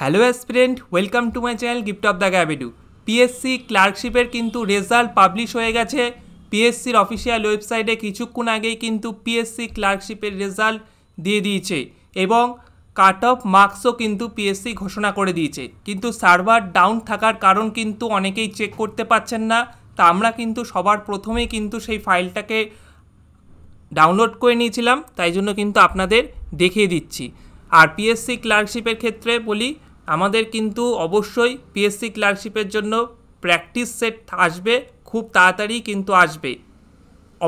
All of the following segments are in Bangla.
hello aspirant welcome to my channel gift of the গ্যাবিডু পিএসসি ক্লার্কশিপের কিন্তু রেজাল্ট পাবলিশ হয়ে গেছে পিএসসির অফিসিয়াল ওয়েবসাইটে কিছুক্ষণ আগেই কিন্তু পিএসসি ক্লার্কশিপের রেজাল্ট দিয়ে দিয়েছে এবং কাট অফ মার্কসও কিন্তু পিএসসি ঘোষণা করে দিয়েছে কিন্তু সার্ভার ডাউন থাকার কারণ কিন্তু অনেকেই চেক করতে পারছেন না তা আমরা কিন্তু সবার প্রথমেই কিন্তু সেই ফাইলটাকে ডাউনলোড করে নিয়েছিলাম তাই জন্য কিন্তু আপনাদের দেখিয়ে দিচ্ছি আর পিএসসি ক্লার্কশিপের ক্ষেত্রে বলি আমাদের কিন্তু অবশ্যই পিএসসি ক্লার্কশিপের জন্য প্র্যাকটিস সেট আসবে খুব তাড়াতাড়ি কিন্তু আসবে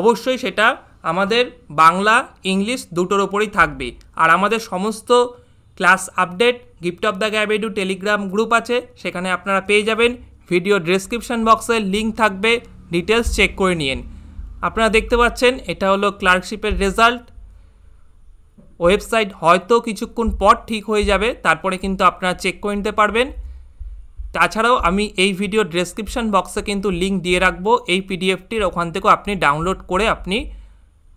অবশ্যই সেটা আমাদের বাংলা ইংলিশ দুটোর ওপরেই থাকবে আর আমাদের সমস্ত class update gift of the গ্যাবেডু টেলিগ্রাম গ্রুপ আছে সেখানে আপনারা পেয়ে যাবেন ভিডিও ডেসক্রিপশন বক্সের লিঙ্ক থাকবে ডিটেলস চেক করে নিন আপনারা দেখতে পাচ্ছেন এটা হলো ক্লার্কশিপের রেজাল্ট ওয়েবসাইট হয়তো কিছুক্ষণ পর ঠিক হয়ে যাবে তারপরে কিন্তু আপনারা চেক করে নিতে পারবেন তাছাড়াও আমি এই ভিডিও ডেসক্রিপশান বক্সে কিন্তু লিঙ্ক দিয়ে রাখবো এই পিডিএফটির ওখান থেকেও আপনি ডাউনলোড করে আপনি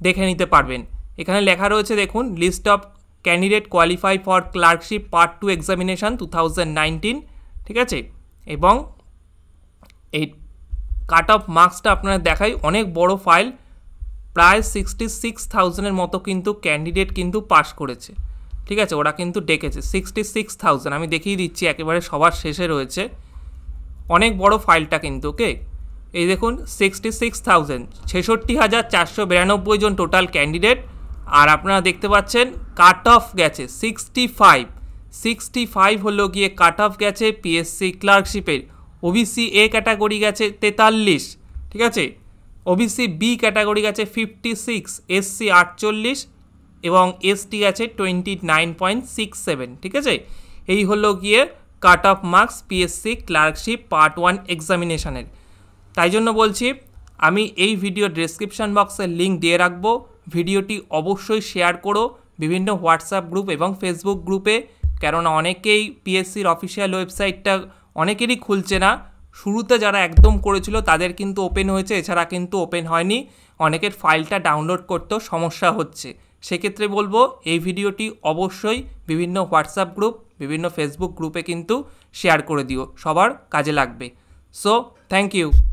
দেখে নিতে পারবেন এখানে লেখা রয়েছে দেখুন list of candidate qualify for clerkship part two examination two ঠিক আছে এবং এই কাট অফ মার্কসটা আপনারা দেখাই অনেক বড় ফাইল প্রায় সিক্সটি সিক্স থাউজেন্ডের মতো কিন্তু ক্যান্ডিডেট কিন্তু পাশ করেছে ঠিক আছে ওরা কিন্তু ডেকেছে সিক্সটি সিক্স থাউজেন্ড আমি দেখিয়ে দিচ্ছি একেবারে সবার শেষে রয়েছে অনেক বড় ফাইলটা কিন্তু ওকে এই দেখুন সিক্সটি সিক্স থাউজেন্ড ছেষট্টি হাজার চারশো বিরানব্বই জন টোটাল ক্যান্ডিডেট আর আপনারা দেখতে পাচ্ছেন কাট অফ গেছে সিক্সটি ফাইভ সিক্সটি ফাইভ হলো গিয়ে কাট অফ গেছে পিএসসি ক্লার্কশিপের ওবিসি এ ক্যাটাগরি গেছে তেতাল্লিশ ঠিক আছে ওবিসি বি ক্যাটাগরি গেছে ফিফটি সিক্স এসসি আটচল্লিশ এবং এসটি আছে twenty nine point six seven ঠিক আছে এই হলো গিয়ে cut off marks PSC clerkship part one এক্সামিনেশানের তাই জন্য বলছি আমি এই ভিডিও ডেসক্রিপশান বক্সের লিঙ্ক দিয়ে রাখবো ভিডিওটি অবশ্যই শেয়ার করো বিভিন্ন হোয়াটসঅ্যাপ গ্রুপ এবং ফেসবুক গ্রুপে কেননা অনেকেই পিএসসির অফিসিয়াল ওয়েবসাইটটা অনেকেরই খুলছে না শুরুতে যারা একদম করেছিল তাদের কিন্তু ওপেন হয়েছে এছাড়া কিন্তু ওপেন হয়নি অনেকের ফাইলটা ডাউনলোড করতেও সমস্যা হচ্ছে সেক্ষেত্রে বলবো এই ভিডিওটি অবশ্যই বিভিন্ন হোয়াটসঅ্যাপ গ্রুপ বিভিন্ন ফেসবুক গ্রুপে কিন্তু শেয়ার করে দিও সবার কাজে লাগবে সো থ্যাংক ইউ